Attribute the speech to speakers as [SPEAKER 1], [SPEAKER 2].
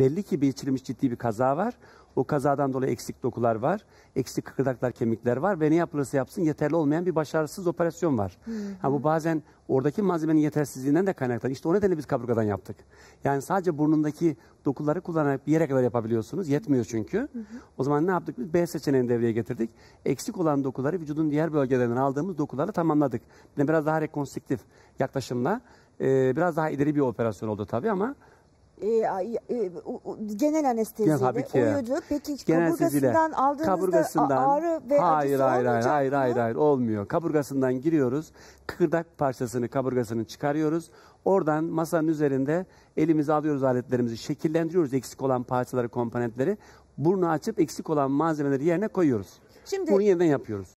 [SPEAKER 1] Belli ki geçirilmiş ciddi bir kaza var. O kazadan dolayı eksik dokular var, eksik kıkırdaklar, kemikler var ve ne yapılırsa yapsın yeterli olmayan bir başarısız operasyon var. Hı hı. Ha, bu bazen oradaki malzemenin yetersizliğinden de kaynaklanıyor. İşte o nedenle biz kaburgadan yaptık. Yani sadece burnundaki dokuları kullanarak bir yere kadar yapabiliyorsunuz. Yetmiyor çünkü. Hı hı. O zaman ne yaptık? Biz B seçeneğini devreye getirdik. Eksik olan dokuları vücudun diğer bölgelerinden aldığımız dokularla tamamladık. biraz daha rekonstrüktif yaklaşımla e, biraz daha ileri bir operasyon oldu tabii ama
[SPEAKER 2] e, e, genel anesteziyle Tabii ki. uyudu. Peki genel kaburgasından aldığınızda kaburgasından, ağrı ve hayır, acısı hayır, olmayacak hayır,
[SPEAKER 1] mı? Hayır hayır olmuyor. Kaburgasından giriyoruz. Kıkırdak parçasını kaburgasını çıkarıyoruz. Oradan masanın üzerinde elimizi alıyoruz aletlerimizi şekillendiriyoruz eksik olan parçaları komponentleri. Burnu açıp eksik olan malzemeleri yerine koyuyoruz. Şimdi, Bunu yeniden yapıyoruz.